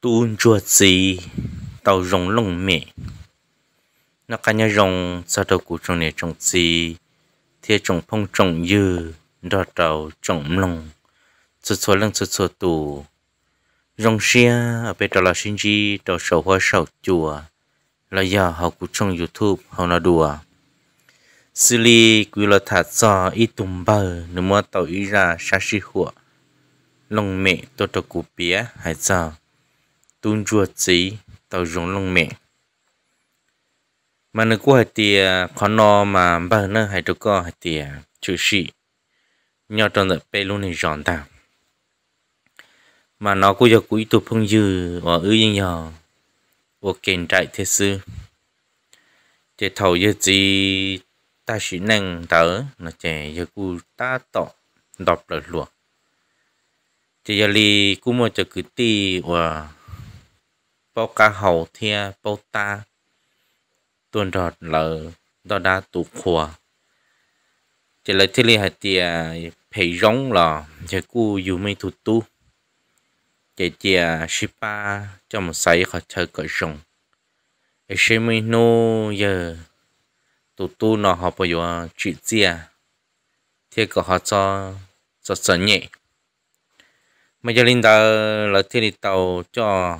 tuôn chua gì tàu rồng lông mẹ nó cả nhà rồng sao đầu cụ trồng này trồng gì thiệt trồng phong trồng dư đo đầu trồng lông sụt sụt lăng sụt sụt tù rồng xia ở bên đó là sinh chi đầu sầu hoa sầu chùa là giờ họ cụ trồng youtube họ nó đùa xử lý quy luật thả cho ít tùng bờ nếu mà tàu ý ra xa xí hụa lông mẹ tôi đầu cũng biết, hay sao tuôn chua chỉ tàu rong lông mẹ mà nó cũng hay tiề con nó mà bà nó hay được có hay tiề chú sĩ nhỏ trong đợt bê luôn thì giòn ta mà nó cũng giờ cũng tụ phong dư ở ư yên nhỏ ở kiện trại thế sư chế thầu giờ gì ta sĩ nâng tớ nó chế giờ cũng ta tọ đọc lời luộc chế giờ li cũng một cho cứ ti và bao ca hầu thia bao ta tuôn rọt lờ đó đã tụ khùa chỉ là thế li hạt tia phải rong là chỉ cú dù mấy thủ tu chỉ tia shipa cho một sấy khó thơ cỡ rong ấy xem mây nô giờ tụ tu nó họ bây giờ chỉ tia thế có họ cho cho sợ nhẹ mà giờ linh đó là thế li tàu cho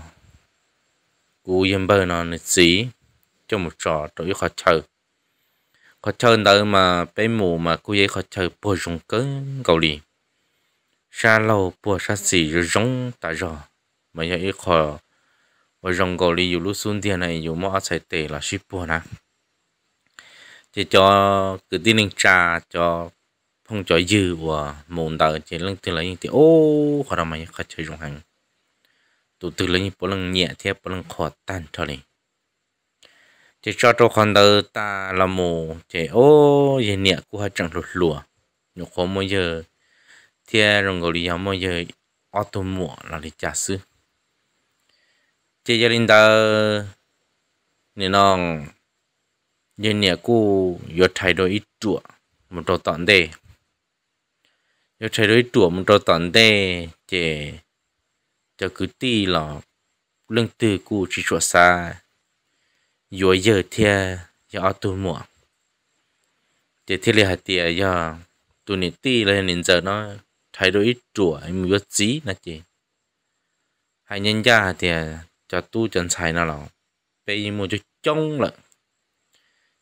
cú yên bơ nó nè xí cho một trò trỗi khó chờ khó chờ đó mà bé mù mà cô ấy khó chờ bùa rung cớ gầu đi, xa lâu bùa xa xì rồi rung tại rò mà giờ ấy khó và rong gầu đi dù lúc xuống tiền này dù mọi sẽ tệ là ship bùa nè chỉ cho cứ tin linh trà cho phong cho dư và mồm tờ chỉ lưng tiền lấy những thì ô khó đâu mà khó chơi dùng hàng tụ từ lấy bố lần nhẹ thì bố lần khó tan cho này chỉ cho tôi còn đầu ta là mù chỉ ô gì nhẹ cũng hơi chẳng lụt lụa nó khó mỗi giờ thì rồng gọi là mỗi giờ tô mùa là để trả sư chỉ giờ linh ta nên nó gì nhẹ cũng có thay đổi ít chuột một trò tận đây có thay đổi chuột một trò tận đây chỉ cho cứ ti là lưng từ cụ chỉ chỗ xa yo giờ thia yo ở tù mua thì thế là hạt tiền yo tu nị ti là nên giờ nó thay đổi ít chùa mình biết gì là gì hay nhân gia thì cho tu chân xài nó là bây mua cho trông lận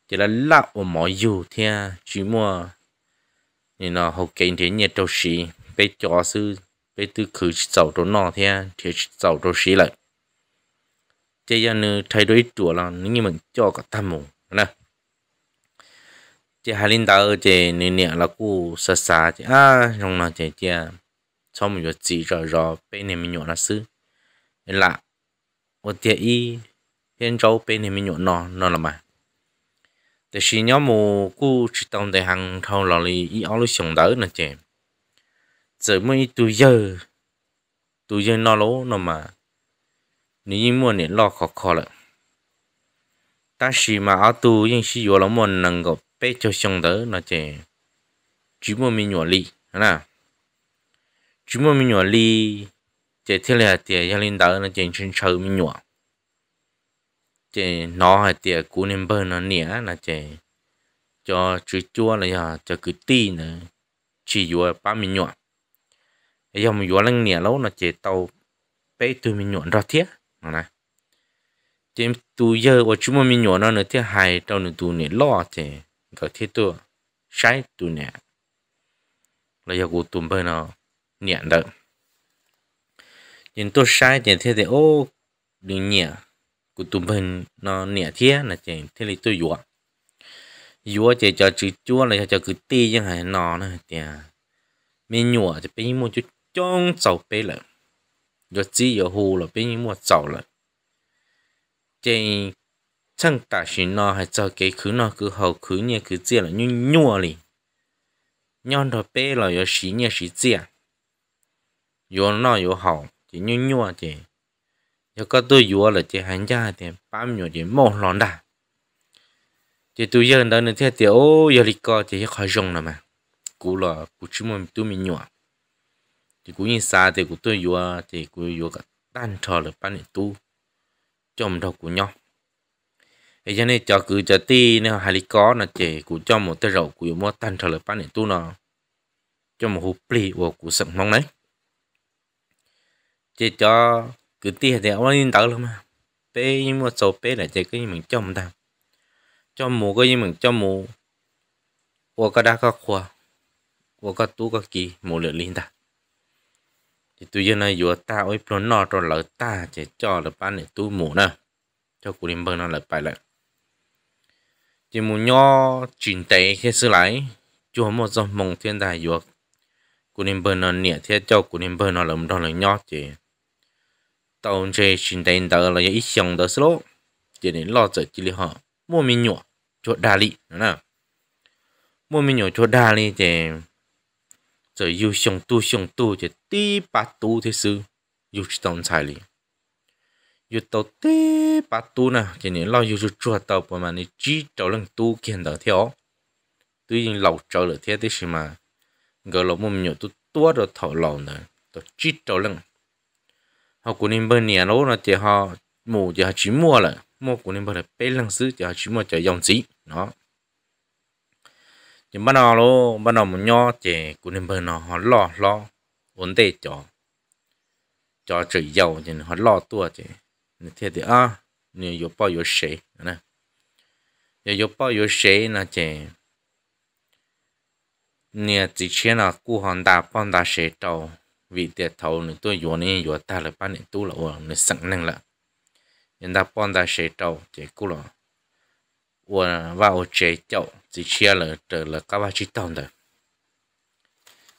chỉ là lạ ở mọi dù thì chỉ mua nên nó học kinh thì nhiệt đầu sĩ bây cho sư bây tư khử cháu đồ nọ thế thì cháu đồ xí lại thế giờ nữa thay đổi chùa là nếu như mình cho cả tham mù nè chị linh tao chị nè nè là cô sa sa chị à trong là chị chị sau mình được chỉ rồi rồi bên này mình nhổ là sư nên là ở tiệ y bên châu bên này mình nhổ nó nó là mà thì khi nhóm mù cô chỉ tông để hàng thâu lò lì y áo lúc sống đỡ nè chị giờ mới tu giờ tu giờ nó lố nó mà nếu như muốn thì lo khó khó lắm ta chỉ mà ở tu nhưng chỉ vừa là muốn nâng gấp bé cho xong đó nó chỉ chỉ muốn mình nhỏ li nè chỉ muốn mình nhỏ li chỉ thế là tiền gia linh đó nó chỉ chân chơi mình nhỏ chỉ nó hay tiền cú nên bơ nó nhẹ là chỉ cho chữ chua là cho cứ tin nữa chỉ vừa ba mình nhỏ giờ mình vừa lăng nhẹ lâu nó chế tàu bé tụi mình nhuận ra thiết này chế tụ giờ ở chúng mình nhuận nó nữa thiết hai tàu nữa tụ nè thì gọi thiết tụ sai tụ nè là giờ của tụi bên nó nhẹ đó nhưng tôi sai thì thế thì ô đừng nhẹ của tụi bên nó nhẹ thiết là chế thế thì tôi vừa vừa chế cho chữ chua là cho cứ ti chẳng hạn nó thì mình nhụa thì bây mua chút trong chậu bê lợ giờ chỉ giờ hù là bên mua chậu lợ trên chẳng ta chỉ nó hay cho cái cứ nó cứ hậu cứ nhẹ cứ chia là nhu nhua lì nhon thọ bê là giờ xí nhẹ xí chia giờ nó giờ hậu chỉ nhu nhua chỉ giờ có tôi vừa là chỉ hành gia thì bám nhiều chỉ mông lòn đà thì tôi giờ đó nữa thì ô giờ đi coi thì khỏi dùng rồi mà cú là cú chỉ muốn tôi mình nhua thì cũng như xa thì cũng tôi vừa thì cũng vừa cả tan trò là ban tu chồng đầu của nhau thế cho nên cho cứ cho ti nếu hai lý có là chỉ cũng cho một tay rậu của mua tan trò là ban tu nó cho một hộp pli của của sầm mong đấy chỉ cho cứ ti thì ông ấy đỡ lắm mà bé nhưng mà số bé là chỉ cái mình chồng ta cho mù cái gì mình chồng mù của cái đa cái khoa của cái tu cái kỳ mù lượn linh ta thì tôi giờ này vừa ta ôi pro nọ rồi lỡ ta chỉ cho là ban này tôi mù nè cho cụ điểm bưng nó lại phải lại chỉ mù nho chuyển tế khi sư lại chùa một dòng mong thiên tài vừa cụ điểm bưng nó nhẹ thế cho cụ điểm bưng nó lầm đó là nho chỉ tàu chơi chuyển tế đó là ít xong đó số chỉ đến lo sợ chỉ họ mua mình nhọ chuột đa lị nữa nè mua mình nhọ chuột đa lị thì rồi yêu xong tu xong tu thì tí bà tu thế sư yêu tổng tài liền yêu tàu tí bà tu nè thì những lo yêu chua tàu mà mình chỉ tàu lần tu kiện đó theo tuy nhiên lâu trở lại thế thế gì mà ngờ lâu mồm nhiều tu tua rồi thọ lâu nè tàu chỉ tàu lần họ cũng bên nhà nó là thì họ mua thì mua lại mua cũng bên là bé lần xứ thì mua cho dòng gì nó chỉ bắt đầu lo bắt đầu một nho chỉ cũng nên bên nó họ lo lo vấn đề cho cho chữ giàu thì họ lo tua chỉ thế thì à như yếu bao yếu sĩ nè nhiều yếu bao yếu sĩ là chỉ như chỉ chỉ là cú hòn đá phong đá sĩ đầu vì tiền thầu nên tôi yếu nên yếu ta là ban nên tu là ổn nên sẵn năng là nhân ta phong đá sĩ đầu chỉ cú là 我 vào chế chậu chỉ chia là trở là các bạn chỉ tông được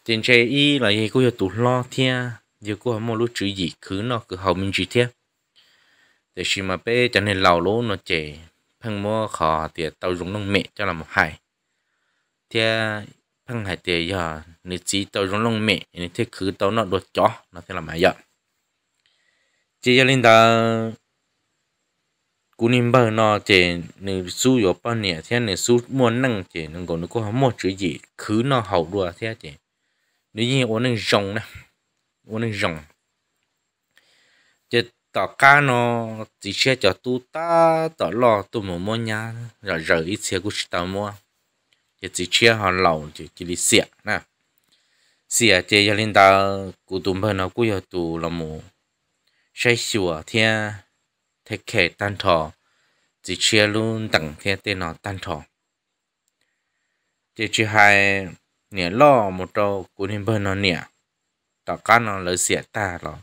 tiền chế y là gì cũng tụ lo thia giờ cũng không một lúc chữ gì cứ nó cứ hầu mình chỉ thia để mà bé cho nên lầu lố nó chế phăng mua khó thì tàu dùng lông mẹ cho là một hải thia phăng hải thì giờ nếu chỉ tàu dùng lông mẹ thì cứ tàu nó đột chó nó sẽ là mày giờ chỉ cho nên ta cú nín bờ nó chế nữ su yo bao nè thế nữ su muốn năng chế nữ còn nó có hâm mộ chữ gì cứ nó hậu đùa thế chế nữ như ôn nữ rồng nè ôn nữ rồng chế tỏ ca nó chỉ xe cho tu ta tỏ lo tu mà mua nha rồi rồi ít xe của tao mua chế chỉ xe họ lầu chỉ chỉ đi xe nè xe chế gia đình ta cú tụm bơ nó cú yo tu làm mù xe xua thế thế kể tan thọ chỉ chia luôn tặng thế tên nó tan thọ chỉ chỉ hai nhà lo một đầu cũng nên bơi nó nhà, tao cá nó lỡ xẻ ta rồi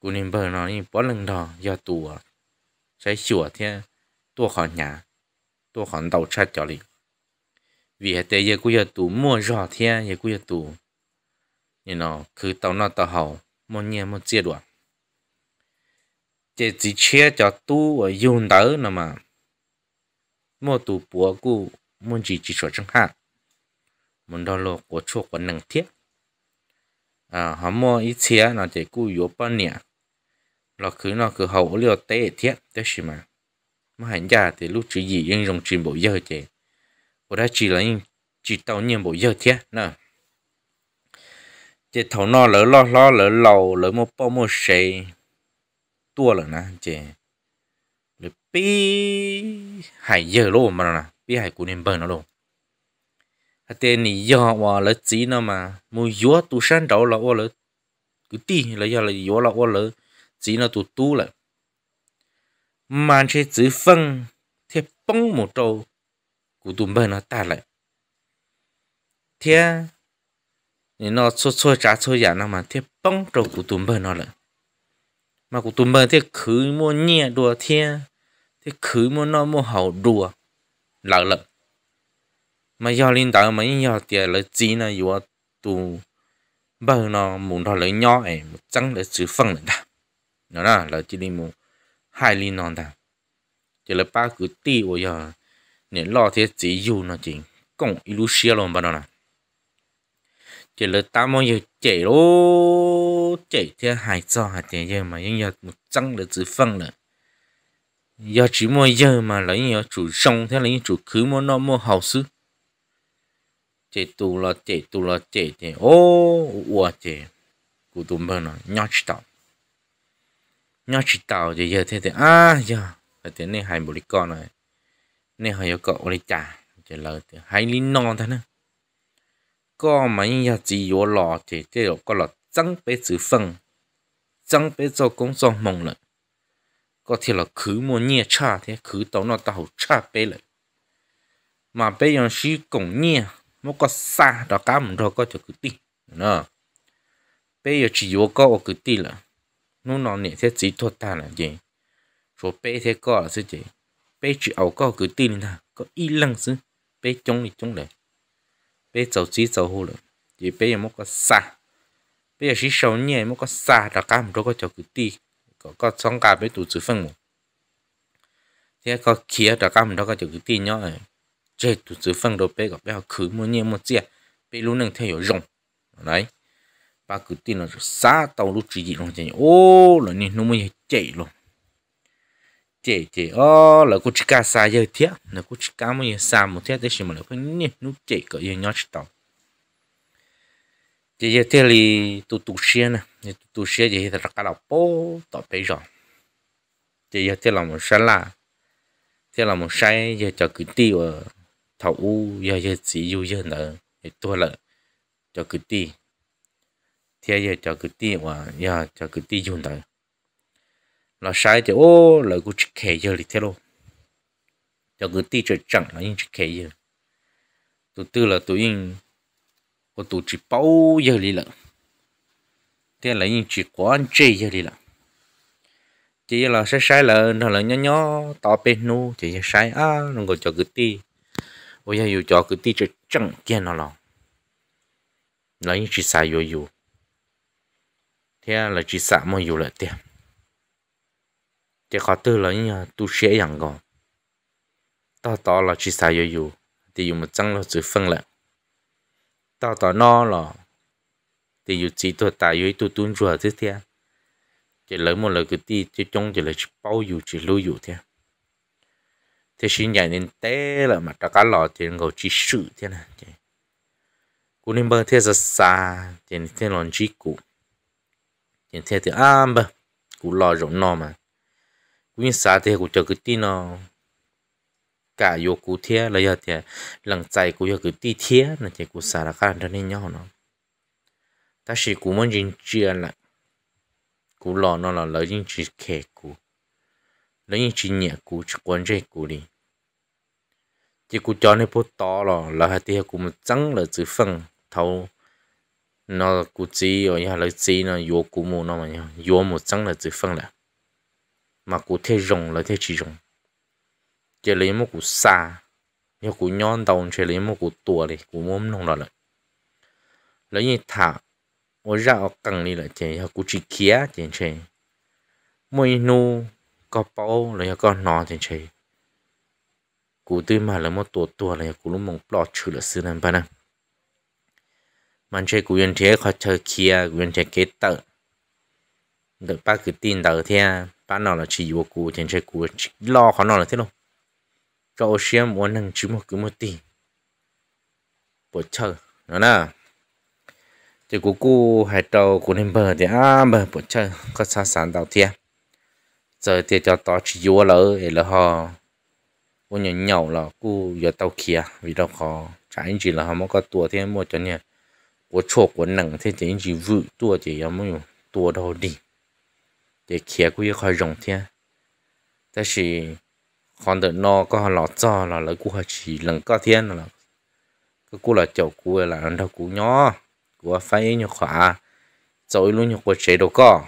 cũng nên bơi nó đi bỏ lần đó do tù trái sửa thế tua khỏi nhà tua khỏi đầu cha cho đi vì hệ tế giờ cũng giờ tù mua rõ thế giờ cũng giờ tù you know cứ tàu nó tàu hậu mua nhẹ mua chia đoạn chỉ chỉ chia cho tu ở dùng đỡ nè mà mua tu bùa cụ muốn chỉ chỉ cho chẳng hạn muốn đó là của chỗ của năng thiết à họ mua ít chia nó chỉ cụ yếu bao nhiêu nó cứ nó cứ hậu liều tế thiết thế gì mà mà hành giả thì lúc chỉ gì nhưng dùng trình bộ giờ chứ của đã chỉ là chỉ tàu nhiệm bộ giờ thiết nè chỉ thầu nó lỡ lo lo lỡ lầu lỡ một bao một sấy ตัวหรอนะเจหรือปีหายเยอะโลมาแล้วนะปีหายกูเนี่ยเบิ่งนะโลฮัตเตนี่ยอว่าละจีนะมามูยัวตูชันเดาละว่าละกูตีละยาละยัวละว่าละจีนะตูตู้ละมันใช้จื้อฟังเทป้องหมดโตกูตุ่มเบิ่งนะตาเลยเทียนี่นอชัวชัวจ้าชัวอย่างนะมาเทป้องโตกูตุ่มเบิ่งนะเลย mà cũng tụm bờ thế khứ mua nhẹ đùa thế thế khứ mua nó mua hậu đùa lợ lợ mà do linh tạo mà do tiền là gì là do tụ bờ nó muốn đó lấy nhỏ ấy một trăng để chữ phân lại ta nó là là chỉ đi mua hai linh non ta chỉ là ba cứ ti của giờ nên lo thế chỉ dù nó chỉ cũng illusion luôn bao đó nào chỉ là tao mong nhiều chỉ lô chỉ theo hai cho hai tiền giờ mà nhưng giờ một trăng là chỉ phân là giờ chỉ mua giờ mà lấy nhiều chủ sông thế lấy chủ cứ mà nó mua hậu sư chỉ tù là chỉ tù là chỉ chỉ ô ủa chỉ cụ tụm bên nó nhau chỉ tao nhau chỉ tao thì giờ thế thì à giờ phải thế này hai bộ đi con này này hai cậu đi trả chỉ là hai lý non thế nữa ก็ไม่อยากจีวัวหล่อที่เจ้าก็หล่อจังไปซื้อฟังจังไป做工作梦了ก็ที่เราคือมัวเนี่ยชาที่คือตัวนอตาหูชาไปเลยมาไปยังชีกงเนี่ยมันก็ซาดอกามันเราก็จะคือตีนะไปยังชีวัวก็คือตีละนู่นนอนเนี่ยเสียจีทวดตาละจีชัวไปเสียก็เสียจีไปจีเอาก็คือตีนะก็อีหลังซึ่งไปจงนี่จงเลย bây cháu chỉ cháu hồ rồi chỉ bây giờ một cái xa bây giờ chỉ sầu nhẹ một cái xa là cả một cái cháu cứ đi có có xong cả bây tụ chữ phân một thế có kia là cả một cái cháu cứ đi nhá chơi tụ chữ phân rồi bây giờ bé học khử mua nhẹ mua chia bây lúc nâng theo rồng đấy ba cứ tin là xa tàu lúc chỉ gì nó chạy ô là nên nó mới chạy luôn chị chị ô ờ, là cô chỉ cá sa giờ thiết là cô chỉ cá giờ sa một thiết đấy mà là phải nhỉ nó chị có gì nhớ tàu chị giờ thiết thì tụ tụ xe nè tụ tụ xe chị thì là cá đậu bố tọt bây giờ chị giờ thiết là một sai là thiết là một sai giờ cho cứ tiêu thầu u giờ giờ chỉ u giờ nữa thì tôi là cho cứ tiêu thì giờ cho cứ tiêu và giờ cho cứ tiêu dùng tới là sai thì ô là cô chỉ kể giờ thì thế luôn cho cứ ti chơi chẳng là những chỉ kể giờ tụi tư là tụi in cô tụi chỉ bao giờ đi là thế là những chỉ quan chơi giờ đi là chỉ là sai sai là nó là nhỏ nhỏ to bên nu chỉ sai à, nó còn cho cứ ti bây giờ dù cho cứ ti chơi chẳng kia nó lòng là những chỉ sai rồi, vô thế là chỉ sai mà rồi lại tiền chỉ có tư là như tu sẽ rằng còn tao tao là chỉ xài yêu yêu thì dùng một trăng là chữ phân lại tao tao no là thì dùng chỉ tôi tại yêu tôi tuân chùa thế thế chỉ lấy một lời cái ti chỉ trong chỉ là chỉ bao yêu chỉ lưu yêu thế thế xin nhà nên té là mà ta cá lò thì ngồi chỉ sự thế này cú nên bơ thế giờ xa thì thế lon chỉ cũ thì thế thì am bơ cú lo rộng no mà nguyên xã thì cũng chờ cái tin nó cả vô cụ thế là giờ thì lần chạy của giờ cái ti thế là chỉ của xã là khác cho nên nhau nó ta chỉ của muốn riêng chia lại của lò nó là lấy riêng chỉ khe của lấy riêng chỉ nhẹ của chỉ quan trọng của đi chỉ của cho nên bố to lò là hai thì của muốn trắng là chữ phần thâu nó của chỉ rồi nhà lấy chỉ nó vô của mu nó mà vô một trắng là chữ phần là mà cụ thể rộng là thế chỉ rộng, chỉ lấy một cụ xa nhiều cụ nhon đầu chỉ lấy một cụ tua này cụ mồm nông đó lại lấy như thả ở ra ở cẳng này lại chỉ cụ chỉ kia chỉ chỉ mỗi nu có bao lấy có nó chỉ chỉ cụ tư mà lấy một tua tua này cụ lúc mong lo chữ là sư nam bạn mà chơi cụ yên thế khó chơi kia cụ yên thế kế tợ được ba cái tin đầu thế bán nó là chỉ vô cụ thì chơi cụ lo khó nó là thế đâu cậu xem muốn năng chứ một cứ một tỷ bộ chờ nó nè thì cụ cụ hải tàu của nên bờ thì à bờ bộ chờ có xa sản đào thiên giờ thì cho tao chỉ vô lỡ để họ cô nhỏ là cô giờ tàu kia vì đâu khó trái chỉ là họ mới có tua thêm một cho nhỉ của chỗ của nặng thế chỉ chỉ vự tua chỉ là mới tua đâu đi để kia cũng yêu khỏi rộng thế ta chỉ còn được nó có lọ cho là lấy cũng chỉ lần có thiên là cái cú là chỗ cú là ăn đâu cú nhỏ cú phải nhỏ khóa rồi luôn nhỏ của chế đồ co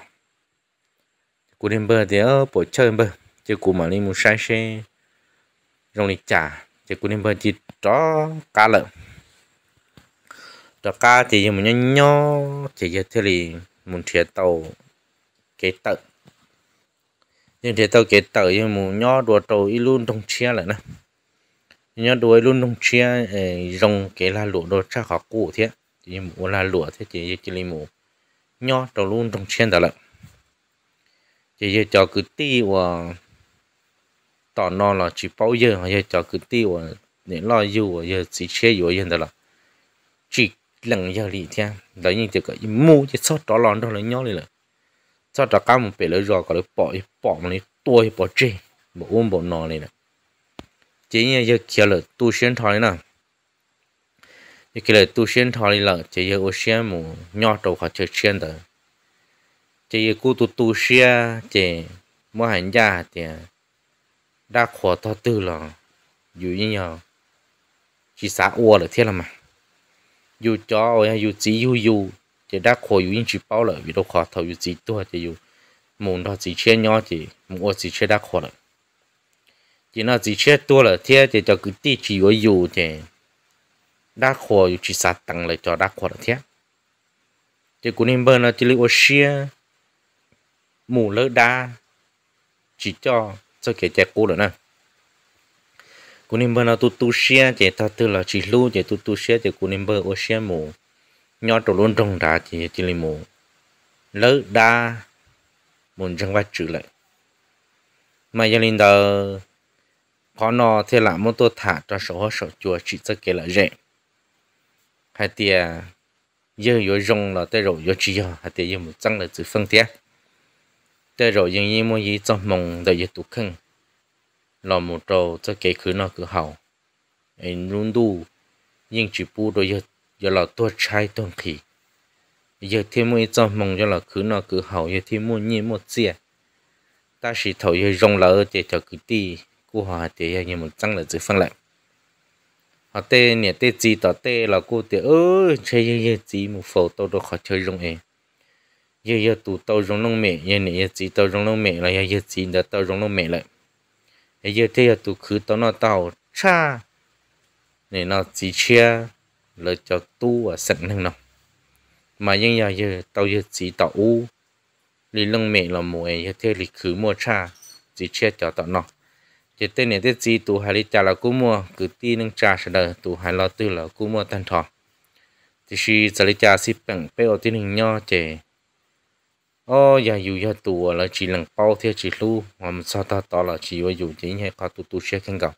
cú đem bờ thì ở bộ chơi bờ chứ cú mà đi mua sai xe rồi đi trả chứ cú đem bờ chỉ cho cá lợn cho cá thì mình nhỏ nhỏ chỉ giờ thế thì mình chia tàu cái tận nhưng thế tao kể tờ như mù nho đùa trầu y luôn trong chia lại nè nho đùa luôn trong chia rồng kể là lụa đồ cha khó cụ thế thì mù là lụa thế chỉ như chỉ li mù nho trầu luôn trong chia đó lại chỉ cho cứ ti và tỏ nó là chỉ bao giờ mà cho cứ ti và để lo dù và giờ chỉ chia dù giờ đó là chỉ lần giờ đi thế đấy như thế cái mù chỉ sót đó lon đó là nho này là cho trả cá một bể lưỡi rồi có được bỏ bỏ mà này tôi bỏ chê bỏ ôm bỏ nọ này nè chỉ như giờ kia là tu xuyên thói nè như kia là tu xuyên thói là chỉ giờ ô xuyên mù nhỏ đầu khó chơi xuyên đó chỉ giờ cô tu tu xuyên chỉ mua hàng gia thì đã khó to tư là dù như nhau chỉ xã ua là thế là mà dù cho dù chỉ dù dù thì đã khổ yêu chỉ bao lợi vì đâu khó thầu yếu gì tua thì yếu muốn đó chỉ chia nhỏ chỉ muốn ở chỉ chia đã khổ rồi chỉ nó chỉ chia tua là thế thì cho cứ tí chỉ có yêu thì đã khổ yêu chỉ sát tăng lại cho đã khổ là thế thì cũng nên bơ nó chỉ lấy ô mù lỡ đa chỉ cho cho kể chạy cô rồi nè cũng nên bơ nó tu tu xia thì ta tư là chỉ lưu thì tu tu xia thì cũng nên bơ ô xia mù nhỏ trổ luôn trong đá chỉ chỉ lấy một lỡ đa muốn chẳng phải trừ lại mà gia đình đó có nó thì là một tô thả cho số hoa số chùa chỉ cho cái là dễ hay tiền giờ yo rong là tới rồi yo chỉ yo hay tiền yo một trăm là từ phân tiền tới rồi nhưng như muốn gì cho mong để yo tụ khăn là một trâu cho cái khứ nó cứ hậu anh luôn đủ nhưng chỉ bu đôi yo giờ là tôi trái tôi khí, giờ thêm mua cho mong giờ là cứ nó cứ hậu giờ thêm mua nhiều một chia à. ta chỉ thầu giờ rong lỡ để cho cứ đi cô hòa để giờ nhiều một trăng là giữ phân lại họ tê nè tê gì tỏ tê là cô tê ơi chơi giờ giờ gì một phẩu tôi đâu khó chơi rong em giờ giờ tụ tàu rong lông mẹ giờ nè giờ gì tàu rong lông mẹ là giờ giờ gì đã tàu rong lông mẹ lại giờ thế giờ tụ cứ tao nó tao cha nè nó gì chia lợi cho tu và sẵn năng nào mà nhưng giờ giờ tao giờ chỉ tao u lý lăng mẹ là mùa ấy thế lý khứ mua cha chỉ chia cho tao nó chỉ tên này thế gì tụ hai lý cha là cú mua cứ ti nâng cha sẽ đợi tu hai lo tư là cú mua tan thọ thì khi giờ lý trả xếp bằng bê ở tin hình nho chỉ ô giờ dù giờ tụ là chỉ lần bao thế chỉ lu mà mình sao ta tỏ là chỉ vừa dù chỉ hay có tu tu xe khen gặp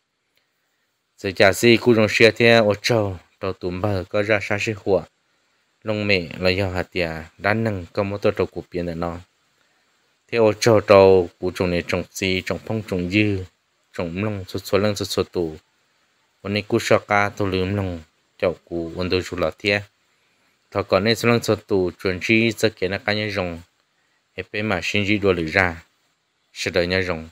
giờ trả xí cú trong xe thế ô châu tàu tùm bờ có ra xa xí hùa lông mẹ là do hạt tìa đã nâng có một tàu của biển là nó thế ô châu tàu của chúng này trồng gì trồng phong trồng dư trồng lông số số lông số số tù hôm nay cú sọ cá tàu lưỡng lông cháu cú ôn đồ chủ lọt thiê thọ còn nên số lông số tù chuẩn chi sẽ kiến là cá nhân rồng hệ bề mà sinh di đua lửa ra sẽ đợi nhau rồng